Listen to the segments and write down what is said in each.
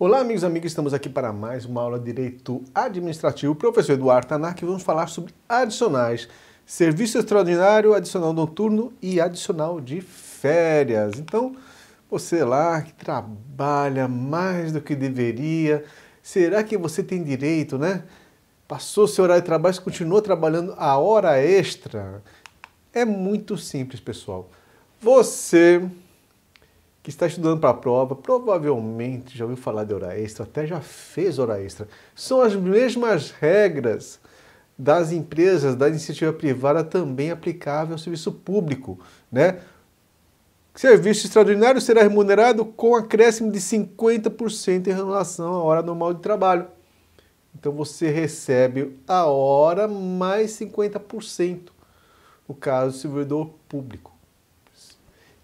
Olá, amigos e amigas, estamos aqui para mais uma aula de Direito Administrativo. Professor Eduardo Tanak, vamos falar sobre adicionais, serviço extraordinário, adicional noturno e adicional de férias. Então, você lá que trabalha mais do que deveria, será que você tem direito, né? Passou seu horário de trabalho, você continua trabalhando a hora extra? É muito simples, pessoal. Você que está estudando para a prova, provavelmente já ouviu falar de hora extra, até já fez hora extra. São as mesmas regras das empresas, da iniciativa privada também aplicável ao serviço público, né? Serviço extraordinário será remunerado com acréscimo de 50% em relação à hora normal de trabalho. Então você recebe a hora mais 50%, no caso do servidor público.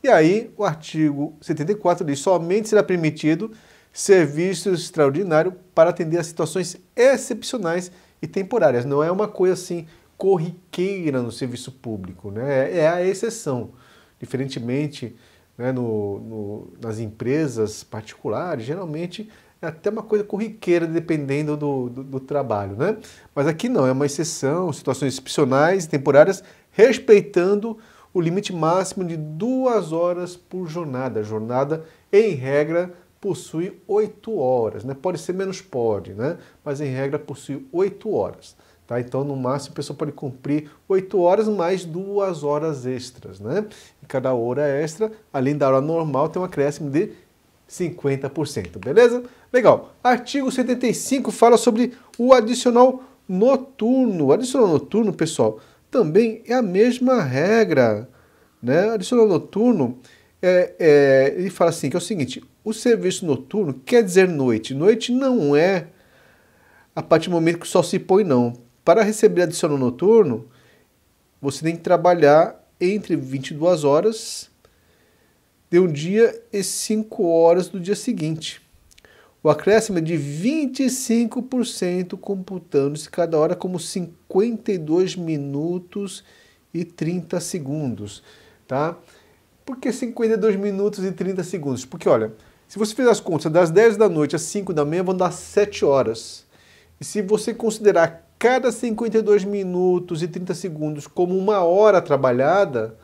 E aí o artigo 74 diz: somente será permitido serviço extraordinário para atender a situações excepcionais e temporárias. Não é uma coisa assim corriqueira no serviço público, né? É, é a exceção. Diferentemente né, no, no, nas empresas particulares, geralmente é até uma coisa corriqueira, dependendo do, do, do, trabalho. Né? Mas aqui não, é uma exceção, situações excepcionais e temporárias, respeitando o limite máximo de duas horas por jornada. A jornada, em regra, possui oito horas, né? Pode ser menos, pode, né? Mas em regra possui oito horas, tá? Então no máximo a pessoa pode cumprir oito horas mais duas horas extras, né? E cada hora extra, além da hora normal, tem um acréscimo de 50%, beleza? Legal. Artigo 75 fala sobre o adicional noturno. O adicional noturno, pessoal, também é a mesma regra. Né? Adicional noturno, é, é, ele fala assim, que é o seguinte, o serviço noturno quer dizer noite. Noite não é a partir do momento que o sol se põe, não. Para receber adicional noturno, você tem que trabalhar entre 22 horas de um dia e 5 horas do dia seguinte. O acréscimo é de 25%, computando-se cada hora como 52 minutos e 30 segundos, tá? Por que 52 minutos e 30 segundos? Porque, olha, se você fizer as contas das 10 da noite às 5 da manhã, vão dar 7 horas. E se você considerar cada 52 minutos e 30 segundos como uma hora trabalhada,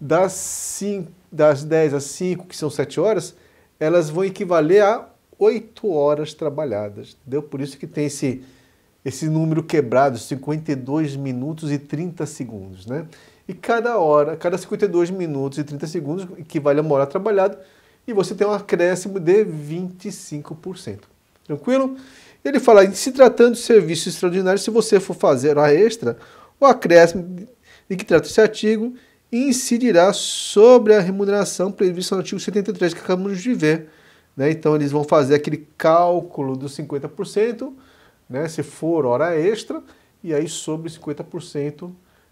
das, 5, das 10 às 5, que são 7 horas, elas vão equivaler a oito horas trabalhadas. Deu por isso que tem esse, esse número quebrado, 52 minutos e 30 segundos, né? E cada hora, cada 52 minutos e 30 segundos equivale a uma hora trabalhada e você tem um acréscimo de 25%. Tranquilo? Ele fala, se tratando de serviço extraordinário, se você for fazer a extra, o acréscimo de que trata esse artigo incidirá sobre a remuneração prevista no artigo 73 que acabamos de ver né? Então eles vão fazer aquele cálculo dos 50%, né? se for hora extra, e aí sobre 50%,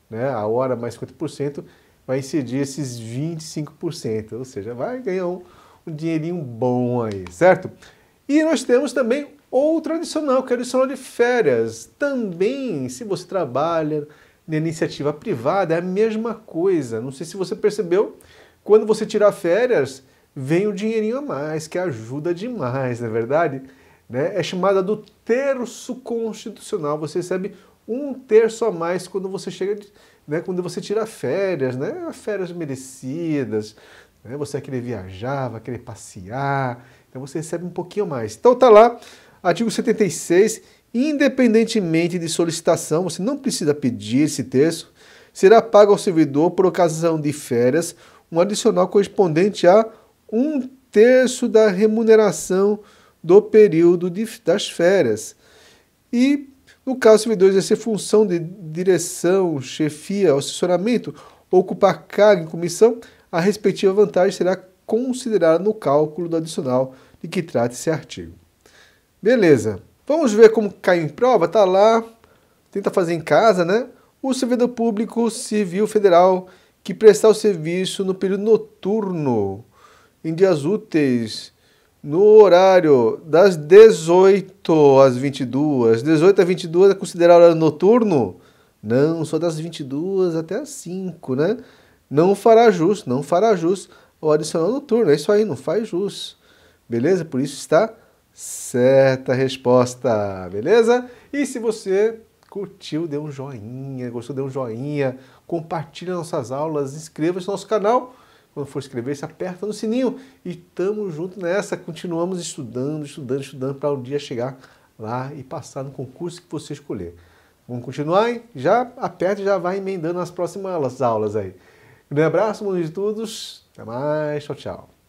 né? a hora mais 50%, vai incidir esses 25%, ou seja, vai ganhar um, um dinheirinho bom aí, certo? E nós temos também outro adicional, que é o adicional de férias. Também, se você trabalha na iniciativa privada, é a mesma coisa. Não sei se você percebeu, quando você tirar férias, vem o dinheirinho a mais, que ajuda demais, não é verdade? Né? É chamada do terço constitucional. Você recebe um terço a mais quando você chega, de, né, quando você tira férias, né, férias merecidas. Né? Você vai querer viajar, vai querer passear, então você recebe um pouquinho mais. Então tá lá, artigo 76, independentemente de solicitação, você não precisa pedir esse terço, será pago ao servidor por ocasião de férias um adicional correspondente a um terço da remuneração do período de, das férias. E, no caso, o servidor exercer função de direção, chefia, assessoramento, ocupar cargo em comissão, a respectiva vantagem será considerada no cálculo do adicional de que trata esse artigo. Beleza. Vamos ver como cai em prova? Tá lá, tenta fazer em casa, né? O servidor público civil federal que prestar o serviço no período noturno em dias úteis, no horário das 18 às 22. 18 às 22 é considerado horário noturno? Não, só das 22 até as 5, né? Não fará jus, não fará jus o adicional noturno. É isso aí, não faz jus. Beleza? Por isso está certa a resposta, beleza? E se você curtiu, dê um joinha, gostou, dê um joinha, compartilhe nossas aulas, inscreva-se no nosso canal. Quando for escrever, se aperta no sininho e estamos junto nessa. Continuamos estudando, estudando, estudando para o um dia chegar lá e passar no concurso que você escolher. Vamos continuar? Hein? Já aperta e já vai emendando as próximas aulas aí. Um grande abraço, bons estudos. Até mais. Tchau, tchau.